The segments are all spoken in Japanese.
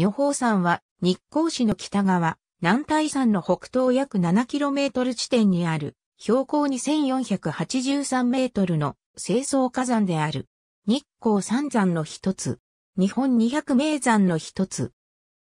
女峰山は日光市の北側、南大山の北東約 7km 地点にある、標高2483メートルの清掃火山である。日光三山の一つ。日本二百名山の一つ。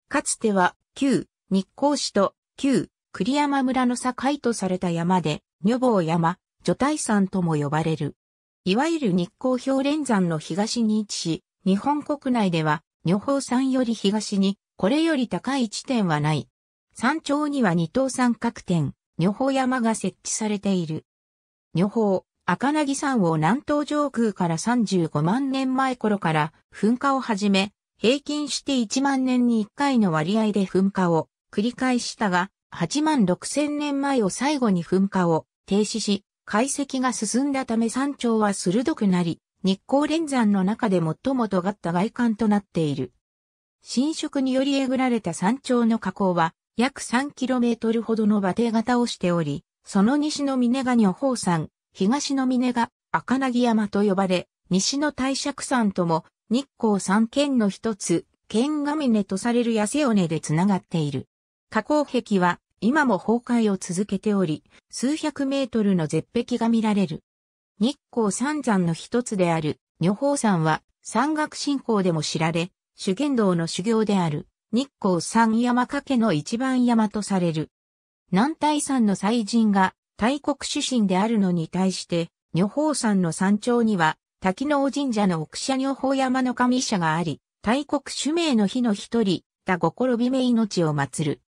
かつては、旧日光市と旧栗山村の境とされた山で、女房山、女体山とも呼ばれる。いわゆる日光氷連山の東に位置し、日本国内では女峰山より東に、これより高い地点はない。山頂には二等三角点、女峰山が設置されている。女峰、赤薙山を南東上空から35万年前頃から噴火を始め、平均して1万年に1回の割合で噴火を繰り返したが、8万6千年前を最後に噴火を停止し、解析が進んだため山頂は鋭くなり、日光連山の中で最も尖った外観となっている。侵食によりえぐられた山頂の河口は約 3km ほどの馬蹄型をしており、その西の峰が女宝山、東の峰が赤な山と呼ばれ、西の大尺山とも日光三県の一つ、県が峰とされる痩せ尾根でつながっている。河口壁は今も崩壊を続けており、数百メートルの絶壁が見られる。日光三山の一つである、女宝山は山岳信仰でも知られ、修験道の修行である、日光三山掛けの一番山とされる。南大山の祭神が大国主神であるのに対して、女宝山の山頂には、滝能神社の奥社女宝山の神社があり、大国主名の日の一人、だ心こび命を祀る。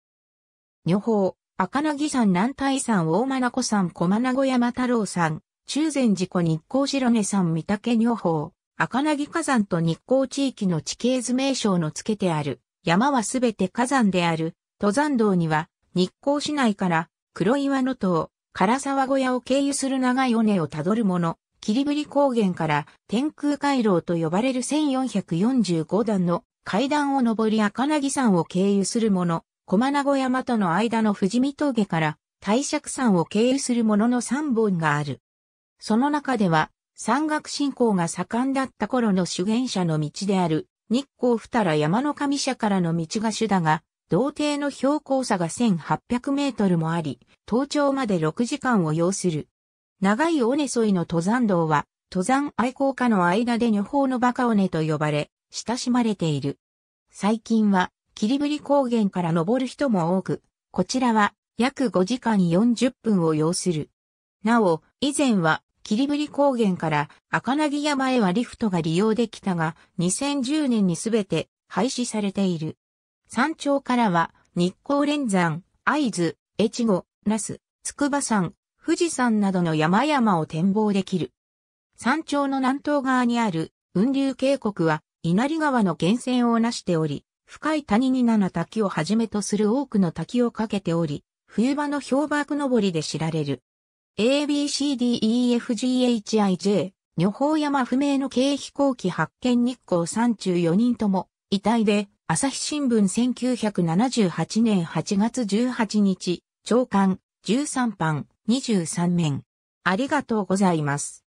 女宝、赤なぎ山南大山大真名子山小真名子山太郎山、中禅寺湖日光白根山御岳女峰、赤薙火山と日光地域の地形図名称の付けてある、山はすべて火山である、登山道には、日光市内から黒岩の塔、唐沢小屋を経由する長い尾根をたどるもの、霧降高原から天空回廊と呼ばれる1445段の階段を上り赤薙山を経由するもの、駒名小山との間の富士見峠から大釈山を経由するものの3本がある。その中では、山岳信仰が盛んだった頃の修験者の道である、日光二良山の神社からの道が主だが、道程の標高差が1800メートルもあり、登頂まで6時間を要する。長い尾根沿いの登山道は、登山愛好家の間で女峰のバカ尾根と呼ばれ、親しまれている。最近は、霧降高原から登る人も多く、こちらは約5時間40分を要する。なお、以前は霧降高原から赤薙山へはリフトが利用できたが、2010年にすべて廃止されている。山頂からは日光連山、会津、越後、那須、筑波山、富士山などの山々を展望できる。山頂の南東側にある雲竜渓谷は稲荷川の源泉をなしており、深い谷に七滝をはじめとする多くの滝をかけており、冬場の氷瀑登りで知られる。ABCDEFGHIJ、女宝山不明の軽飛行機発見日光34人とも、遺体で、朝日新聞1978年8月18日、長官、13版、23面。ありがとうございます。